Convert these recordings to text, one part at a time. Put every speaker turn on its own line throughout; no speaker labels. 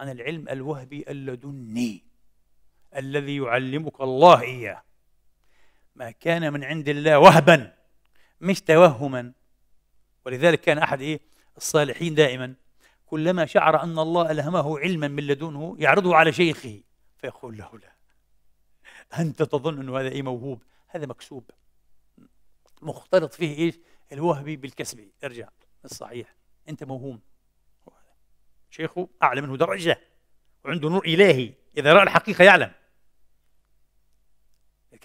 عن العلم الوهبي اللدني الذي يعلمك الله إياه ما كان من عند الله وهبا مش توهما ولذلك كان أحد إيه الصالحين دائما كلما شعر أن الله ألهمه علما من لدنه يعرضه على شيخه فيقول له لا أنت تظن أنه هذا إيه موهوب هذا مكسوب مختلط فيه إيش الوهبي بالكسبي ارجع الصحيح أنت موهوم شيخه أعلى منه درجة وعنده نور إلهي إذا رأى الحقيقة يعلم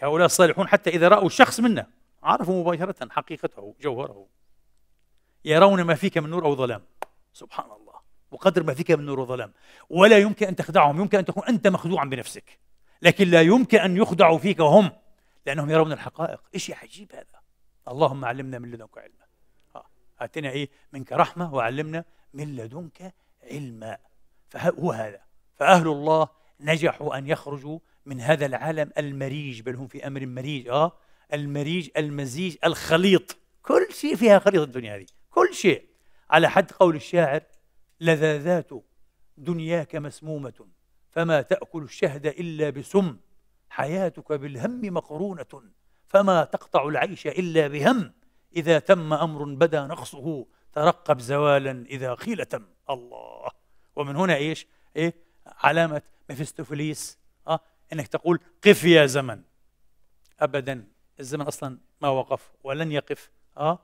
هؤلاء الصالحون حتى إذا رأوا شخص منا عرفوا مباشرة حقيقته جوهره يرون ما فيك من نور أو ظلام سبحان الله وقدر ما فيك من نور وظلام ولا يمكن أن تخدعهم يمكن أن تكون أنت مخدوعا بنفسك لكن لا يمكن أن يخدعوا فيك هم لأنهم يرون الحقائق إيش عجيب هذا اللهم علمنا من لدنك علما آتنا آه، إيه منك رحمة وعلمنا من لدنك علما فهو هذا فأهل الله نجحوا أن يخرجوا من هذا العالم المريج بل هم في أمر مريج آه المريج المزيج الخليط كل شيء فيها خليط الدنيا هذه كل شيء على حد قول الشاعر لذاذات دنياك مسمومة فما تأكل الشهد إلا بسم حياتك بالهم مقرونة فما تقطع العيش إلا بهم إذا تم أمر بدا نقصه ترقب زوالا إذا قيل تم الله ومن هنا ايش ايه علامه ميفستوفيليس اه انك تقول قف يا زمن ابدا الزمن اصلا ما وقف ولن يقف اه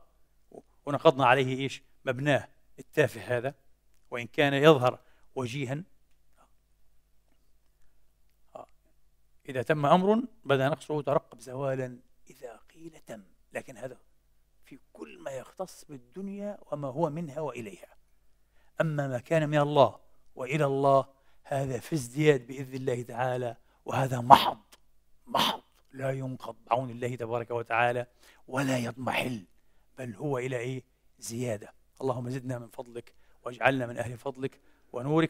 ونقضنا عليه ايش مبناه التافه هذا وان كان يظهر وجيها آه. اذا تم امر بدا نقصه ترقب زوالا اذا قيل تم لكن هذا في كل ما يختص بالدنيا وما هو منها واليها أما ما كان من الله وإلى الله هذا في ازدياد بإذن الله تعالى وهذا محض محض لا ينقض بعون الله تبارك وتعالى ولا يضمحل بل هو إلى إيه زيادة اللهم زدنا من فضلك واجعلنا من أهل فضلك ونورك